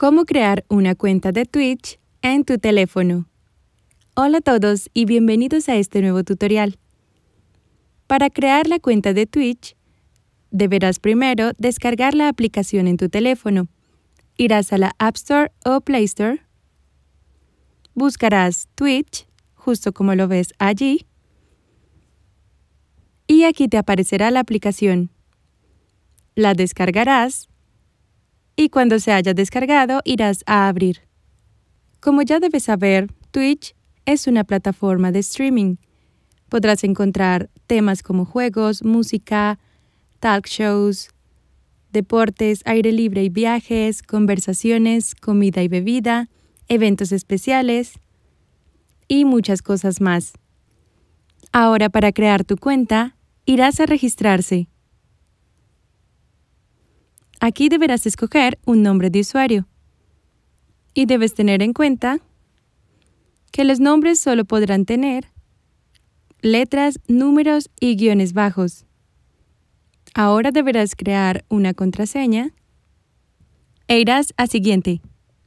Cómo crear una cuenta de Twitch en tu teléfono. Hola a todos y bienvenidos a este nuevo tutorial. Para crear la cuenta de Twitch, deberás primero descargar la aplicación en tu teléfono. Irás a la App Store o Play Store. Buscarás Twitch, justo como lo ves allí. Y aquí te aparecerá la aplicación. La descargarás y cuando se haya descargado irás a abrir. Como ya debes saber, Twitch es una plataforma de streaming. Podrás encontrar temas como juegos, música, talk shows, deportes, aire libre y viajes, conversaciones, comida y bebida, eventos especiales y muchas cosas más. Ahora para crear tu cuenta, irás a registrarse. Aquí deberás escoger un nombre de usuario. Y debes tener en cuenta que los nombres solo podrán tener letras, números y guiones bajos. Ahora deberás crear una contraseña e irás a siguiente.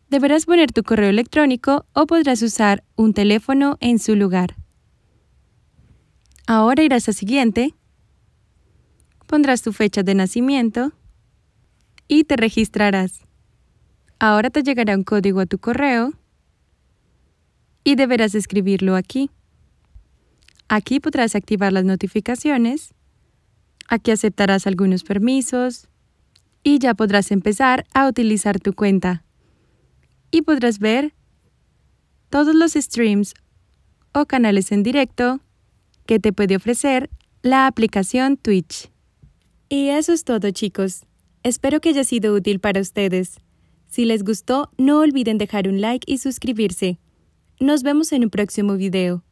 Deberás poner tu correo electrónico o podrás usar un teléfono en su lugar. Ahora irás a siguiente. Pondrás tu fecha de nacimiento y te registrarás. Ahora te llegará un código a tu correo y deberás escribirlo aquí. Aquí podrás activar las notificaciones, aquí aceptarás algunos permisos y ya podrás empezar a utilizar tu cuenta. Y podrás ver todos los streams o canales en directo que te puede ofrecer la aplicación Twitch. Y eso es todo chicos. Espero que haya sido útil para ustedes. Si les gustó, no olviden dejar un like y suscribirse. Nos vemos en un próximo video.